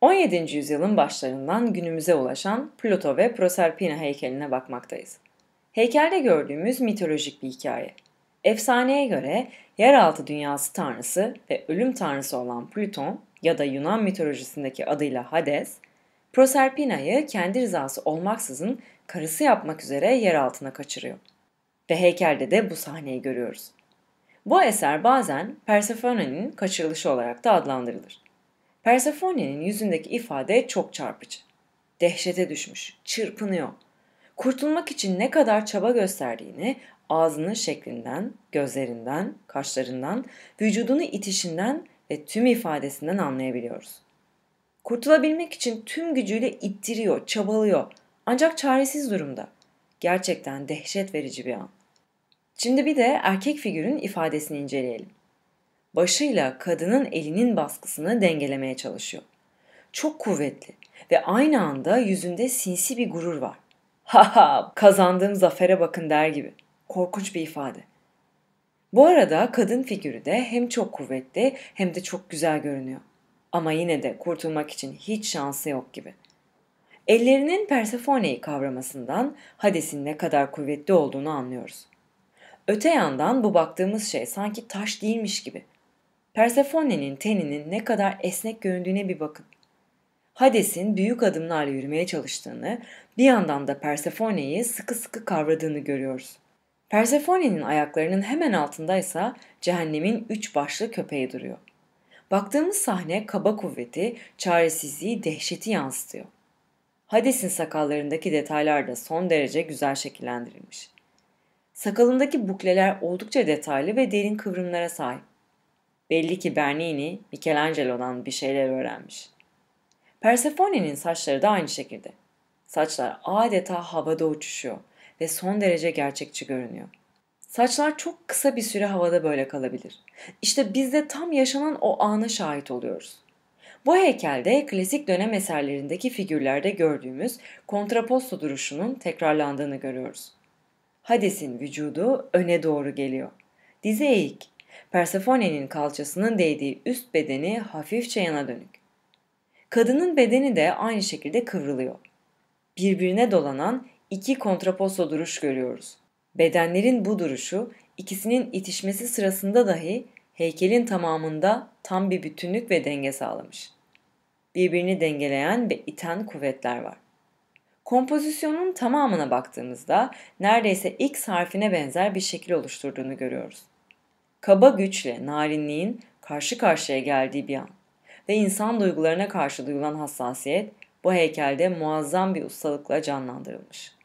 17. yüzyılın başlarından günümüze ulaşan Pluto ve Proserpina heykeline bakmaktayız. Heykelde gördüğümüz mitolojik bir hikaye. Efsaneye göre yeraltı dünyası tanrısı ve ölüm tanrısı olan Plüton ya da Yunan mitolojisindeki adıyla Hades, Proserpina'yı kendi rızası olmaksızın karısı yapmak üzere yeraltına kaçırıyor. Ve heykelde de bu sahneyi görüyoruz. Bu eser bazen Persephone'nin kaçırılışı olarak da adlandırılır. Persephone'nin yüzündeki ifade çok çarpıcı. Dehşete düşmüş, çırpınıyor. Kurtulmak için ne kadar çaba gösterdiğini ağzının şeklinden, gözlerinden, kaşlarından, vücudunu itişinden ve tüm ifadesinden anlayabiliyoruz. Kurtulabilmek için tüm gücüyle ittiriyor, çabalıyor. Ancak çaresiz durumda. Gerçekten dehşet verici bir an. Şimdi bir de erkek figürün ifadesini inceleyelim başıyla kadının elinin baskısını dengelemeye çalışıyor. Çok kuvvetli ve aynı anda yüzünde sinsi bir gurur var. Ha ha kazandığım zafere bakın der gibi. Korkunç bir ifade. Bu arada kadın figürü de hem çok kuvvetli hem de çok güzel görünüyor. Ama yine de kurtulmak için hiç şansı yok gibi. Ellerinin Persephone'yi kavramasından Hades'in ne kadar kuvvetli olduğunu anlıyoruz. Öte yandan bu baktığımız şey sanki taş değilmiş gibi. Persephone'nin teninin ne kadar esnek göründüğüne bir bakın. Hades'in büyük adımlarla yürümeye çalıştığını, bir yandan da Persephone'yi sıkı sıkı kavradığını görüyoruz. Persephone'nin ayaklarının hemen altındaysa cehennemin üç başlı köpeği duruyor. Baktığımız sahne kaba kuvveti, çaresizliği, dehşeti yansıtıyor. Hades'in sakallarındaki detaylar da son derece güzel şekillendirilmiş. Sakalındaki bukleler oldukça detaylı ve derin kıvrımlara sahip. Belli ki Bernini Michelangelo'dan bir şeyler öğrenmiş. Persephone'nin saçları da aynı şekilde. Saçlar adeta havada uçuşuyor ve son derece gerçekçi görünüyor. Saçlar çok kısa bir süre havada böyle kalabilir. İşte biz de tam yaşanan o ana şahit oluyoruz. Bu heykelde klasik dönem eserlerindeki figürlerde gördüğümüz kontraposto duruşunun tekrarlandığını görüyoruz. Hades'in vücudu öne doğru geliyor. Dizi eğik, Persephone'nin kalçasının değdiği üst bedeni hafifçe yana dönük. Kadının bedeni de aynı şekilde kıvrılıyor. Birbirine dolanan iki kontraposto duruş görüyoruz. Bedenlerin bu duruşu ikisinin itişmesi sırasında dahi heykelin tamamında tam bir bütünlük ve denge sağlamış. Birbirini dengeleyen ve iten kuvvetler var. Kompozisyonun tamamına baktığımızda neredeyse X harfine benzer bir şekil oluşturduğunu görüyoruz. Kaba güçle narinliğin karşı karşıya geldiği bir an ve insan duygularına karşı duyulan hassasiyet bu heykelde muazzam bir ustalıkla canlandırılmış.